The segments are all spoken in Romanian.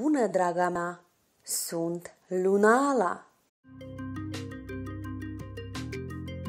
bună, draga mea! Sunt Lunala!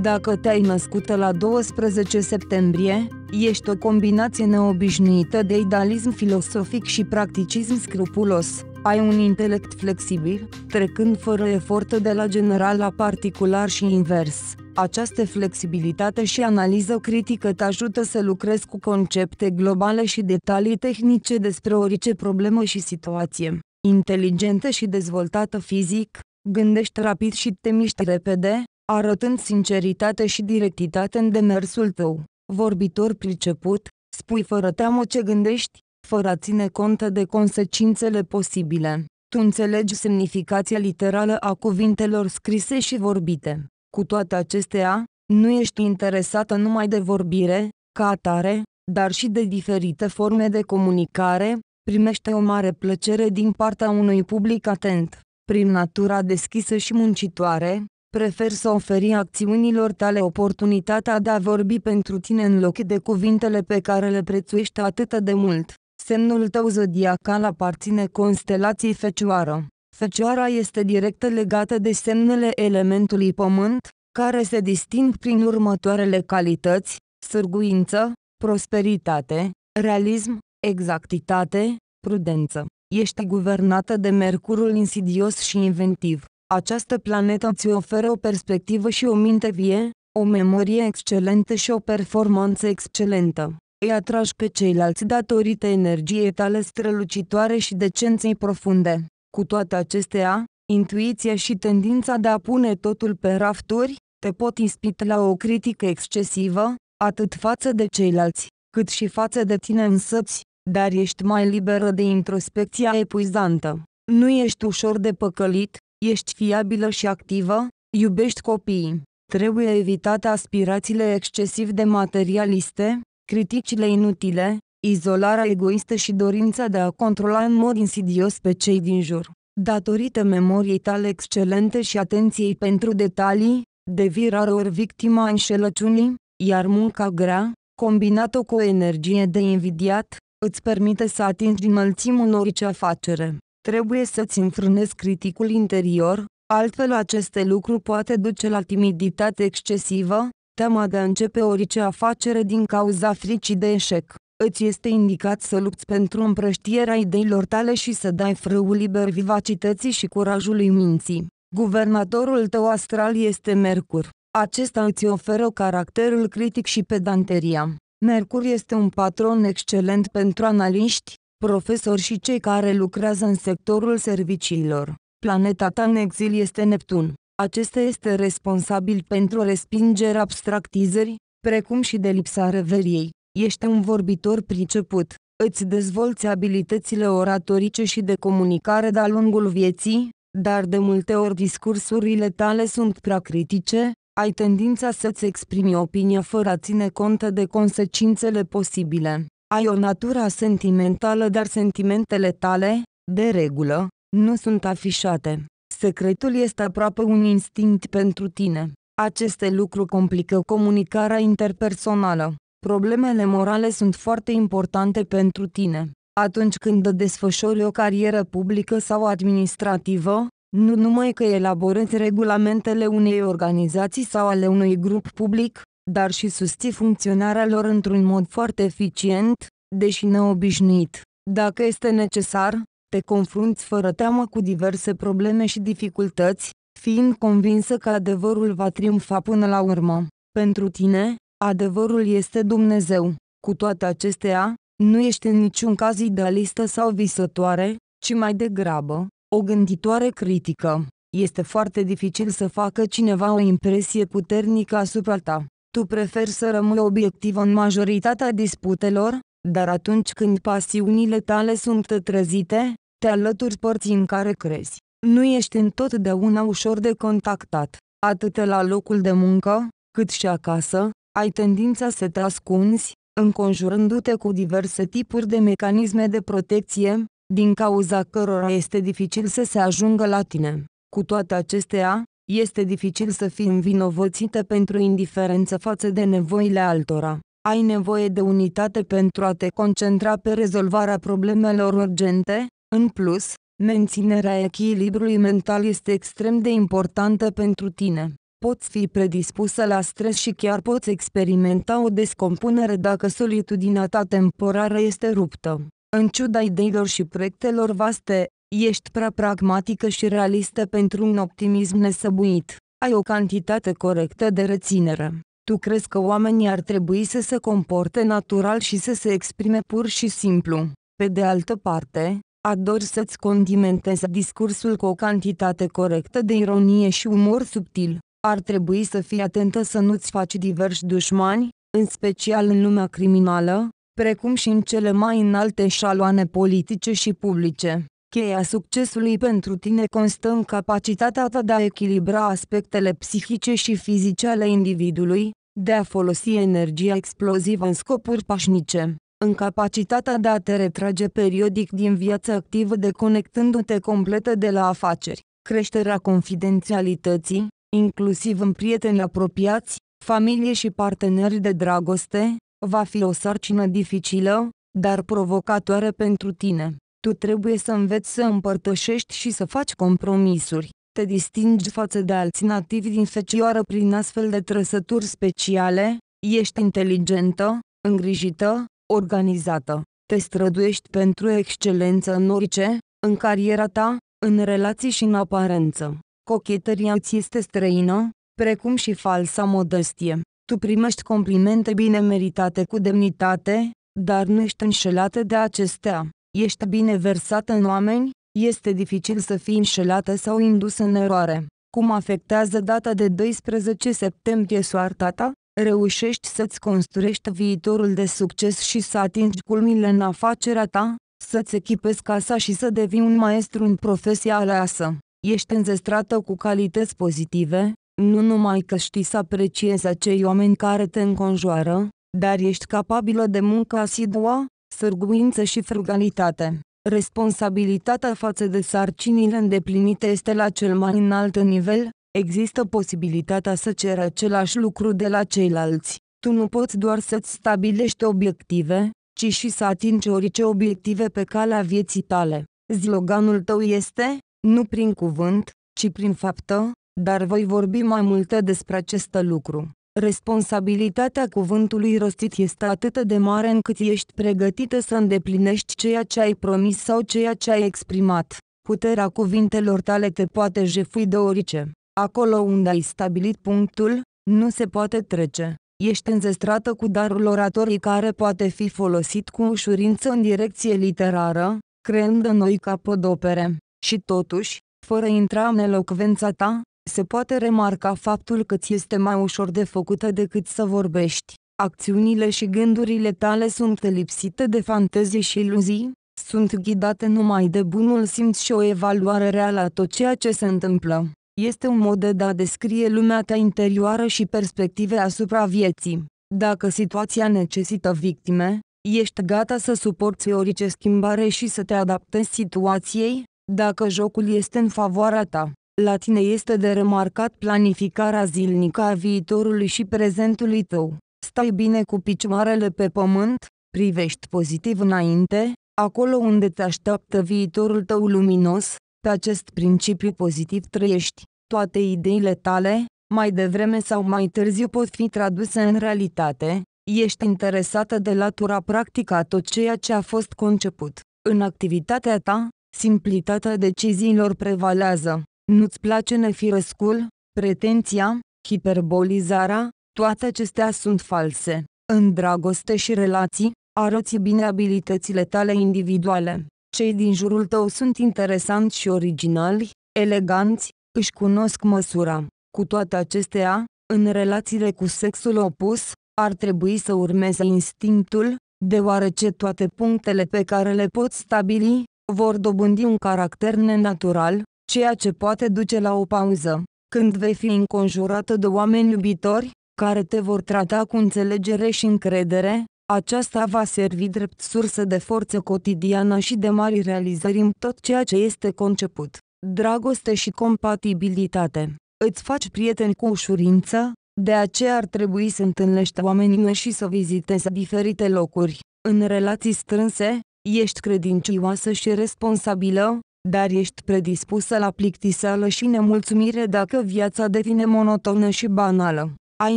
Dacă te-ai născut la 12 septembrie, ești o combinație neobișnuită de idealism filosofic și practicism scrupulos. Ai un intelect flexibil, trecând fără efort de la general la particular și invers. Această flexibilitate și analiză critică te ajută să lucrezi cu concepte globale și detalii tehnice despre orice problemă și situație. Inteligentă și dezvoltată fizic, gândești rapid și te miști repede, arătând sinceritate și directitate în demersul tău. Vorbitor priceput, spui fără teamă ce gândești, fără a ține cont de consecințele posibile. Tu înțelegi semnificația literală a cuvintelor scrise și vorbite. Cu toate acestea, nu ești interesată numai de vorbire, ca atare, dar și de diferite forme de comunicare, primește o mare plăcere din partea unui public atent. Prin natura deschisă și muncitoare, prefer să oferi acțiunilor tale oportunitatea de a vorbi pentru tine în loc de cuvintele pe care le prețuiești atât de mult. Semnul tău zodiacal aparține constelației fecioară. Fecioara este direct legată de semnele elementului pământ, care se disting prin următoarele calități, sârguință, prosperitate, realism, exactitate, prudență. Ești guvernată de Mercurul insidios și inventiv. Această planetă îți oferă o perspectivă și o minte vie, o memorie excelentă și o performanță excelentă. Îi atragi pe ceilalți datorită energiei tale strălucitoare și decenței profunde. Cu toate acestea, intuiția și tendința de a pune totul pe rafturi, te pot ispit la o critică excesivă, atât față de ceilalți, cât și față de tine însăți, dar ești mai liberă de introspecția epuizantă. Nu ești ușor de păcălit, ești fiabilă și activă, iubești copiii. Trebuie evitate aspirațiile excesiv de materialiste, criticile inutile, izolarea egoistă și dorința de a controla în mod insidios pe cei din jur. Datorită memoriei tale excelente și atenției pentru detalii, devii ori victima înșelăciunii, iar munca grea, combinată cu o energie de invidiat, îți permite să atingi înălțim în orice afacere. Trebuie să-ți înfrânezi criticul interior, altfel aceste lucruri poate duce la timiditate excesivă, teama de a începe orice afacere din cauza fricii de eșec îți este indicat să lupți pentru împrăștierea ideilor tale și să dai frâul liber vivacității și curajului minții. Guvernatorul tău astral este Mercur. Acesta îți oferă caracterul critic și pedanteria. Mercur este un patron excelent pentru analiști, profesori și cei care lucrează în sectorul serviciilor. Planeta ta în exil este Neptun. Acesta este responsabil pentru respingerea abstractizării, precum și de lipsa reveriei. Ești un vorbitor priceput. Îți dezvolți abilitățile oratorice și de comunicare de-a lungul vieții, dar de multe ori discursurile tale sunt prea critice, ai tendința să-ți exprimi opinia fără a ține cont de consecințele posibile. Ai o natură sentimentală, dar sentimentele tale, de regulă, nu sunt afișate. Secretul este aproape un instinct pentru tine. Aceste lucruri complică comunicarea interpersonală. Problemele morale sunt foarte importante pentru tine. Atunci când desfășori o carieră publică sau administrativă, nu numai că elaborezi regulamentele unei organizații sau ale unui grup public, dar și susții funcționarea lor într-un mod foarte eficient, deși neobișnuit. Dacă este necesar, te confrunți fără teamă cu diverse probleme și dificultăți, fiind convinsă că adevărul va triumfa până la urmă. Pentru tine, Adevărul este Dumnezeu. Cu toate acestea, nu ești în niciun caz idealistă sau visătoare, ci mai degrabă, o gânditoare critică. Este foarte dificil să facă cineva o impresie puternică asupra ta. Tu preferi să rămâi obiectivă în majoritatea disputelor, dar atunci când pasiunile tale sunt trezite, te alături părții în care crezi. Nu ești întotdeauna ușor de contactat, atât la locul de muncă, cât și acasă, ai tendința să te ascunzi, înconjurându-te cu diverse tipuri de mecanisme de protecție, din cauza cărora este dificil să se ajungă la tine. Cu toate acestea, este dificil să fii învinovățită pentru indiferență față de nevoile altora. Ai nevoie de unitate pentru a te concentra pe rezolvarea problemelor urgente, în plus, menținerea echilibrului mental este extrem de importantă pentru tine poți fi predispusă la stres și chiar poți experimenta o descompunere dacă solitudinea ta temporară este ruptă. În ciuda ideilor și proiectelor vaste, ești prea pragmatică și realistă pentru un optimism nesăbuit. Ai o cantitate corectă de reținere. Tu crezi că oamenii ar trebui să se comporte natural și să se exprime pur și simplu. Pe de altă parte, ador să-ți condimentezi discursul cu o cantitate corectă de ironie și umor subtil. Ar trebui să fii atentă să nu-ți faci diversi dușmani, în special în lumea criminală, precum și în cele mai înalte șaloane politice și publice. Cheia succesului pentru tine constă în capacitatea ta de a echilibra aspectele psihice și fizice ale individului, de a folosi energia explozivă în scopuri pașnice, în capacitatea de a te retrage periodic din viața activă deconectându-te completă de la afaceri, creșterea confidențialității, inclusiv în prieteni apropiați, familie și parteneri de dragoste, va fi o sarcină dificilă, dar provocatoare pentru tine. Tu trebuie să înveți să împărtășești și să faci compromisuri. Te distingi față de alți nativi din fecioară prin astfel de trăsături speciale, ești inteligentă, îngrijită, organizată. Te străduiești pentru excelență în orice, în cariera ta, în relații și în aparență. Cochetăria ți este străină, precum și falsa modestie. Tu primești complimente bine meritate cu demnitate, dar nu ești înșelată de acestea. Ești bine versată în oameni, este dificil să fii înșelată sau indusă în eroare. Cum afectează data de 12 septembrie soarta ta? Reușești să-ți construiești viitorul de succes și să atingi culmile în afacerea ta, să-ți echipezi casa și să devii un maestru în profesia aleasă. Ești înzestrată cu calități pozitive, nu numai că știi să apreciezi acei oameni care te înconjoară, dar ești capabilă de muncă asidua, sârguință și frugalitate. Responsabilitatea față de sarcinile îndeplinite este la cel mai înalt nivel, există posibilitatea să ceri același lucru de la ceilalți. Tu nu poți doar să-ți stabilești obiective, ci și să atingi orice obiective pe calea vieții tale. Sloganul tău este nu prin cuvânt, ci prin faptă, dar voi vorbi mai multe despre acest lucru. Responsabilitatea cuvântului rostit este atât de mare încât ești pregătită să îndeplinești ceea ce ai promis sau ceea ce ai exprimat. Puterea cuvintelor tale te poate jefui de orice. Acolo unde ai stabilit punctul, nu se poate trece. Ești înzestrată cu darul oratorii care poate fi folosit cu ușurință în direcție literară, creând noi capodopere. Și totuși, fără intra în elocvența ta, se poate remarca faptul că ți este mai ușor de făcută decât să vorbești. Acțiunile și gândurile tale sunt lipsite de fantezie și iluzii, sunt ghidate numai de bunul simț și o evaluare reală a tot ceea ce se întâmplă. Este un mod de a descrie lumea ta interioară și perspective asupra vieții. Dacă situația necesită victime, ești gata să suporți orice schimbare și să te adaptezi situației, dacă jocul este în favoarea ta. La tine este de remarcat planificarea zilnică a viitorului și prezentului tău. Stai bine cu picioarele pe pământ, privești pozitiv înainte, acolo unde te așteaptă viitorul tău luminos, pe acest principiu pozitiv trăiești. Toate ideile tale, mai devreme sau mai târziu pot fi traduse în realitate, ești interesată de latura practică a tot ceea ce a fost conceput. În activitatea ta, Simplitatea deciziilor prevalează. Nu-ți place nefirescul, pretenția, hiperbolizarea, toate acestea sunt false. În dragoste și relații, arăți bine abilitățile tale individuale. Cei din jurul tău sunt interesanți și originali, eleganți, își cunosc măsura. Cu toate acestea, în relațiile cu sexul opus, ar trebui să urmeze instinctul, deoarece toate punctele pe care le poți stabili, vor dobândi un caracter nenatural, ceea ce poate duce la o pauză. Când vei fi înconjurată de oameni iubitori, care te vor trata cu înțelegere și încredere, aceasta va servi drept sursă de forță cotidiană și de mari realizări în tot ceea ce este conceput. Dragoste și compatibilitate. Îți faci prieteni cu ușurință, de aceea ar trebui să întâlnești oamenii și să vizitezi diferite locuri. În relații strânse, Ești credincioasă și responsabilă, dar ești predispusă la plictiseală și nemulțumire dacă viața devine monotonă și banală. Ai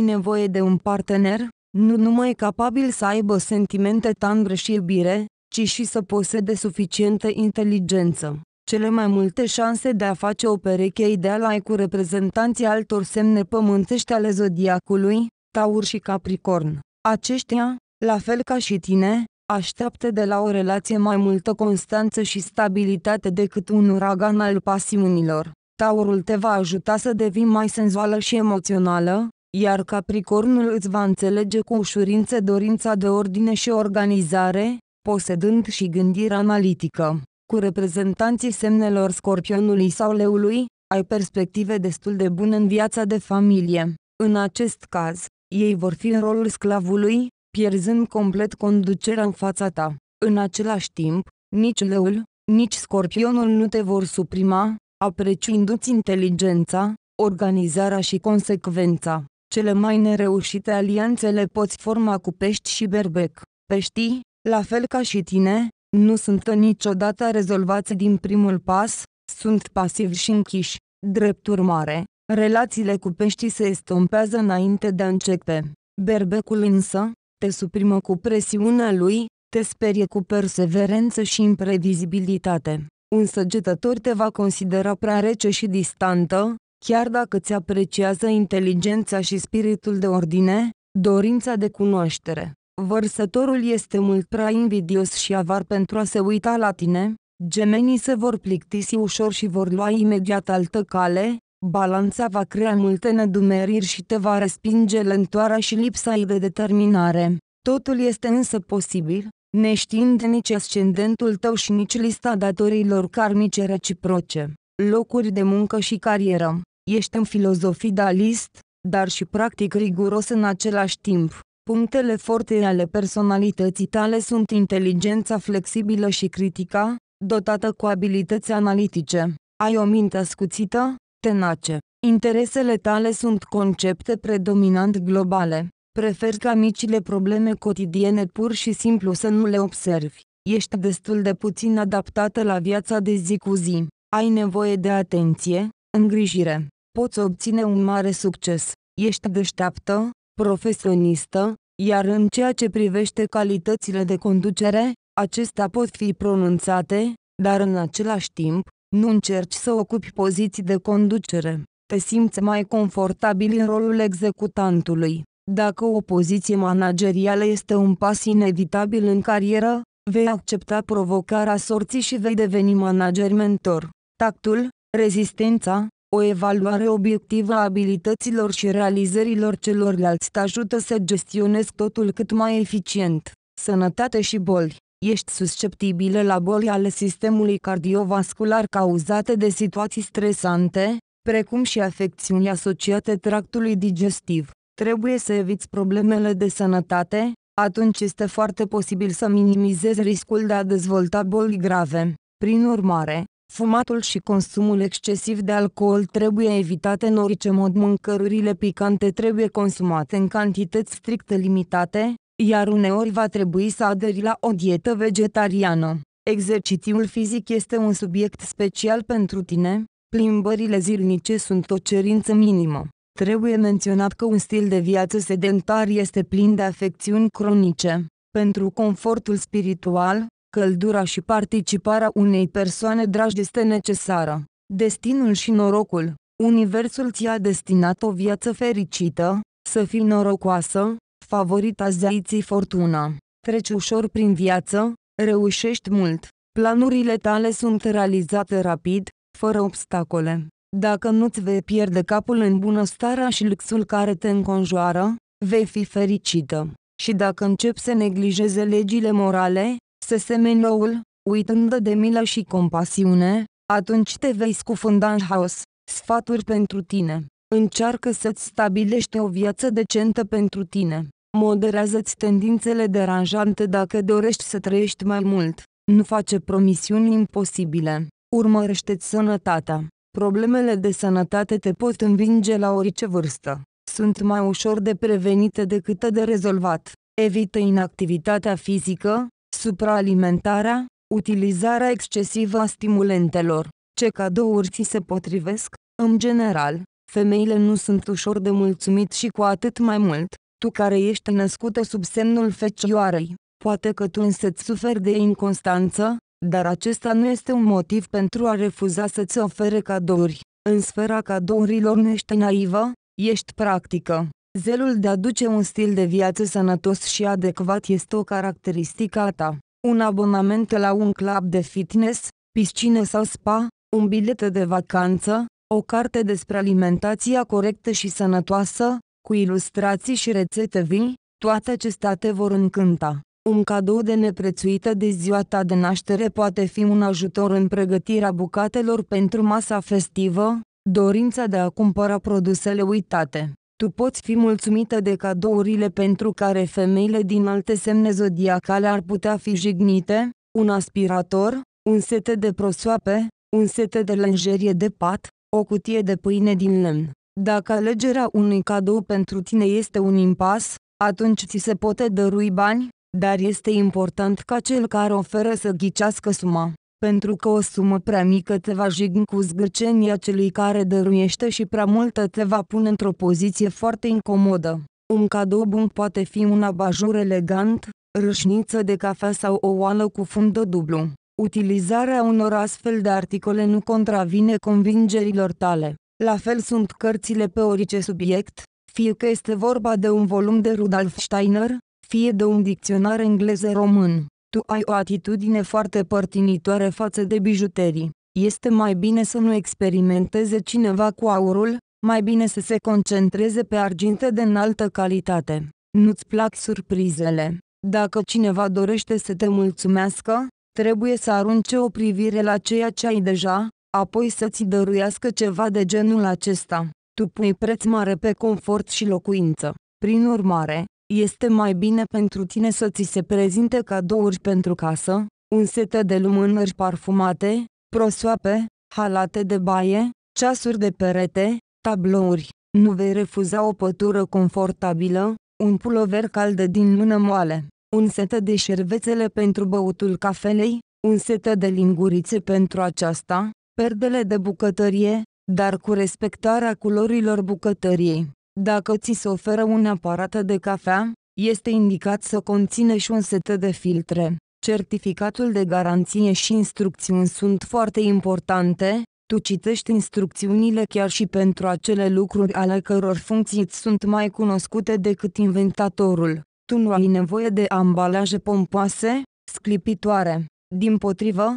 nevoie de un partener, nu numai capabil să aibă sentimente tandre și iubire, ci și să posede suficientă inteligență. Cele mai multe șanse de a face o pereche ideală ai cu reprezentanții altor semne pământești ale zodiacului, Taur și Capricorn. Aceștia, la fel ca și tine, așteaptă de la o relație mai multă constanță și stabilitate decât un uragan al pasiunilor. Taurul te va ajuta să devii mai senzuală și emoțională, iar Capricornul îți va înțelege cu ușurință dorința de ordine și organizare, posedând și gândire analitică. Cu reprezentanții semnelor scorpionului sau leului, ai perspective destul de bune în viața de familie. În acest caz, ei vor fi în rolul sclavului, pierzând complet conducerea în fața ta. În același timp, nici leul, nici scorpionul nu te vor suprima, apreciindu-ți inteligența, organizarea și consecvența. Cele mai nereușite alianțe le poți forma cu pești și berbec. Peștii, la fel ca și tine, nu sunt niciodată rezolvați din primul pas, sunt pasivi și închiși. Drept urmare, relațiile cu peștii se estompează înainte de a începe. Berbecul însă, te suprimă cu presiunea lui, te sperie cu perseverență și imprevizibilitate. Un săgetător te va considera prea rece și distantă, chiar dacă ți apreciază inteligența și spiritul de ordine, dorința de cunoaștere. Vărsătorul este mult prea invidios și avar pentru a se uita la tine, gemenii se vor plictisi ușor și vor lua imediat altă cale, balanța va crea multe nedumeriri și te va respinge lentoarea și lipsa ei de determinare. Totul este însă posibil, neștiind nici ascendentul tău și nici lista datorilor karmice reciproce, locuri de muncă și carieră. Ești un filozofidalist, dar și practic riguros în același timp. Punctele forte ale personalității tale sunt inteligența flexibilă și critica, dotată cu abilități analitice. Ai o minte ascuțită, tenace. Interesele tale sunt concepte predominant globale. Prefer ca micile probleme cotidiene pur și simplu să nu le observi. Ești destul de puțin adaptată la viața de zi cu zi. Ai nevoie de atenție, îngrijire. Poți obține un mare succes. Ești deșteaptă, profesionistă, iar în ceea ce privește calitățile de conducere, acestea pot fi pronunțate, dar în același timp, nu încerci să ocupi poziții de conducere. Te simți mai confortabil în rolul executantului. Dacă o poziție managerială este un pas inevitabil în carieră, vei accepta provocarea sorții și vei deveni manager mentor. Tactul, rezistența, o evaluare obiectivă a abilităților și realizărilor celorlalți te ajută să gestionezi totul cât mai eficient. Sănătate și boli ești susceptibilă la boli ale sistemului cardiovascular cauzate de situații stresante, precum și afecțiuni asociate tractului digestiv. Trebuie să eviți problemele de sănătate, atunci este foarte posibil să minimizezi riscul de a dezvolta boli grave. Prin urmare, fumatul și consumul excesiv de alcool trebuie evitate în orice mod mâncărurile picante trebuie consumate în cantități stricte limitate, iar uneori va trebui să aderi la o dietă vegetariană. Exercițiul fizic este un subiect special pentru tine, plimbările zilnice sunt o cerință minimă. Trebuie menționat că un stil de viață sedentar este plin de afecțiuni cronice. Pentru confortul spiritual, căldura și participarea unei persoane dragi este necesară. Destinul și norocul Universul ți-a destinat o viață fericită, să fii norocoasă, favorita zeiții Fortuna. Treci ușor prin viață, reușești mult. Planurile tale sunt realizate rapid, fără obstacole. Dacă nu-ți vei pierde capul în bunăstarea și luxul care te înconjoară, vei fi fericită. Și dacă începi să neglijeze legile morale, să semeni oul, uitând de milă și compasiune, atunci te vei scufunda în haos. Sfaturi pentru tine. Încearcă să-ți stabilești o viață decentă pentru tine. Moderează-ți tendințele deranjante dacă dorești să trăiești mai mult. Nu face promisiuni imposibile. Urmărește-ți sănătatea. Problemele de sănătate te pot învinge la orice vârstă. Sunt mai ușor de prevenite decât de rezolvat. Evită inactivitatea fizică, supraalimentarea, utilizarea excesivă a stimulentelor. Ce cadouri ți se potrivesc? În general, femeile nu sunt ușor de mulțumit și cu atât mai mult, tu care ești născută sub semnul fecioarei, poate că tu însă ți suferi de inconstanță, dar acesta nu este un motiv pentru a refuza să-ți ofere cadouri. În sfera cadourilor nu ești naivă, ești practică. Zelul de a duce un stil de viață sănătos și adecvat este o caracteristică a ta. Un abonament la un club de fitness, piscină sau spa, un bilet de vacanță, o carte despre alimentația corectă și sănătoasă, cu ilustrații și rețete vii, toate acestea te vor încânta. Un cadou de neprețuită de ziua ta de naștere poate fi un ajutor în pregătirea bucatelor pentru masa festivă, dorința de a cumpăra produsele uitate. Tu poți fi mulțumită de cadourile pentru care femeile din alte semne zodiacale ar putea fi jignite, un aspirator, un set de prosoape, un set de lenjerie de pat, o cutie de pâine din lemn. Dacă alegerea unui cadou pentru tine este un impas, atunci ți se poate dărui bani, dar este important ca cel care oferă să ghicească suma, pentru că o sumă prea mică te va jigni cu zgârcenia celui care dăruiește și prea multă te va pune într-o poziție foarte incomodă. Un cadou bun poate fi un abajur elegant, râșniță de cafea sau o oală cu fundă dublu. Utilizarea unor astfel de articole nu contravine convingerilor tale. La fel sunt cărțile pe orice subiect, fie că este vorba de un volum de Rudolf Steiner, fie de un dicționar engleză-român. Tu ai o atitudine foarte părtinitoare față de bijuterii. Este mai bine să nu experimenteze cineva cu aurul, mai bine să se concentreze pe arginte de înaltă calitate. Nu-ți plac surprizele. Dacă cineva dorește să te mulțumească, trebuie să arunce o privire la ceea ce ai deja, apoi să-ți dăruiască ceva de genul acesta. Tu pui preț mare pe confort și locuință. Prin urmare, este mai bine pentru tine să ți se prezinte cadouri pentru casă, un set de lumânări parfumate, prosoape, halate de baie, ceasuri de perete, tablouri. Nu vei refuza o pătură confortabilă, un pulover cald din lună moale, un set de șervețele pentru băutul cafelei, un set de lingurițe pentru aceasta, perdele de bucătărie, dar cu respectarea culorilor bucătăriei. Dacă ți se oferă un aparat de cafea, este indicat să conține și un set de filtre. Certificatul de garanție și instrucțiuni sunt foarte importante, tu citești instrucțiunile chiar și pentru acele lucruri ale căror funcții îți sunt mai cunoscute decât inventatorul. Tu nu ai nevoie de ambalaje pompoase, sclipitoare. Din potrivă,